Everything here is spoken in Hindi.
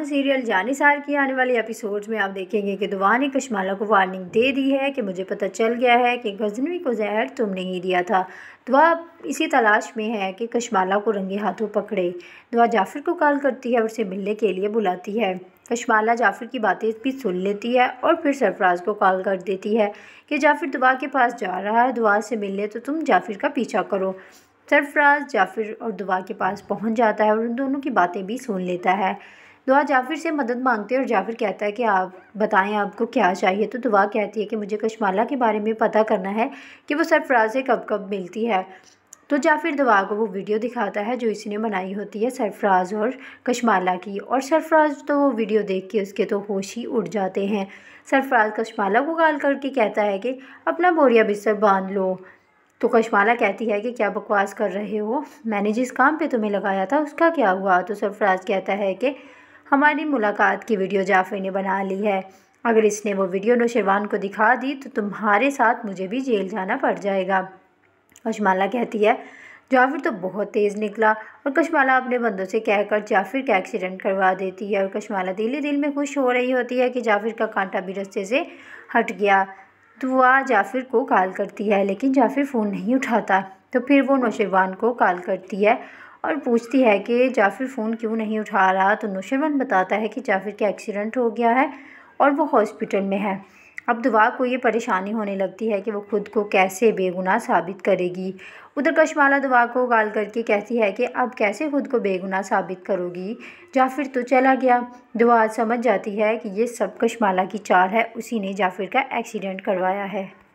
ड्रामा सीरियल जानिसार की आने वाले एपिसोड्स में आप देखेंगे कि दुआ ने कश्माला को वार्निंग दे दी है कि मुझे पता चल गया है कि गजनवी को जहर तुमने ही दिया था दुआ इसी तलाश में है कि कश्माला को रंगे हाथों पकड़े दुआ जाफिर को कॉल करती है और उसे मिलने के लिए बुलाती है कश्माला जाफिर की बातें भी सुन लेती है और फिर सरफराज को कॉल कर देती है कि जाफिर दुआ के पास जा रहा है दुआ से मिलने तो तुम जाफिर का पीछा करो सरफराज जाफिर और दुआ के पास पहुंच जाता है और उन दोनों की बातें भी सुन लेता है दुआ तो जाफिर से मदद मांगती है और जाफिर कहता है कि आप बताएं आपको क्या चाहिए तो दुआ कहती है कि मुझे कशमाला के बारे में पता करना है कि वो सरफराज से कब कब मिलती है तो जाफिर दुआ को वो वीडियो दिखाता है जो इसने बनाई होती है सरफराज और कशमाला की और सरफराज तो वो वीडियो देख के उसके तो होश ही उड़ जाते हैं सरफराज कशमाला को गाल करके कहता है कि अपना बोरिया बिस्तर बांध लो तो कशमाला कहती है कि क्या बकवास कर रहे हो मैंने जिस काम पे तुम्हें लगाया था उसका क्या हुआ तो सरफराज कहता है कि हमारी मुलाकात की वीडियो जाफरी ने बना ली है अगर इसने वो वीडियो नौशरवान को दिखा दी तो तुम्हारे साथ मुझे भी जेल जाना पड़ जाएगा कशमाला कहती है जाफिर तो बहुत तेज़ निकला और कशमाला अपने बंदों से कहकर जाफिर का एक्सीडेंट करवा देती है और कशमाला दिल दिल में खुश हो रही होती है कि जाफिर का कांटा भी रस्ते से हट गया दुआ जाफिर को कॉल करती है लेकिन जाफिर फ़ोन नहीं उठाता तो फिर वो नौशरवान को कॉल करती है और पूछती है कि जाफिर फ़ोन क्यों नहीं उठा रहा तो नौशरमन बताता है कि जाफिर का एक्सीडेंट हो गया है और वो हॉस्पिटल में है अब दुआ को ये परेशानी होने लगती है कि वो खुद को कैसे बेगुनाह साबित करेगी उधर कशमाला दुआ को गाल करके कहती है कि अब कैसे खुद को बेगुनाह साबित करोगी जाफिर तो चला गया दुआ समझ जाती है कि ये सब कशमाला की चाल है उसी ने जाफिर का एक्सीडेंट करवाया है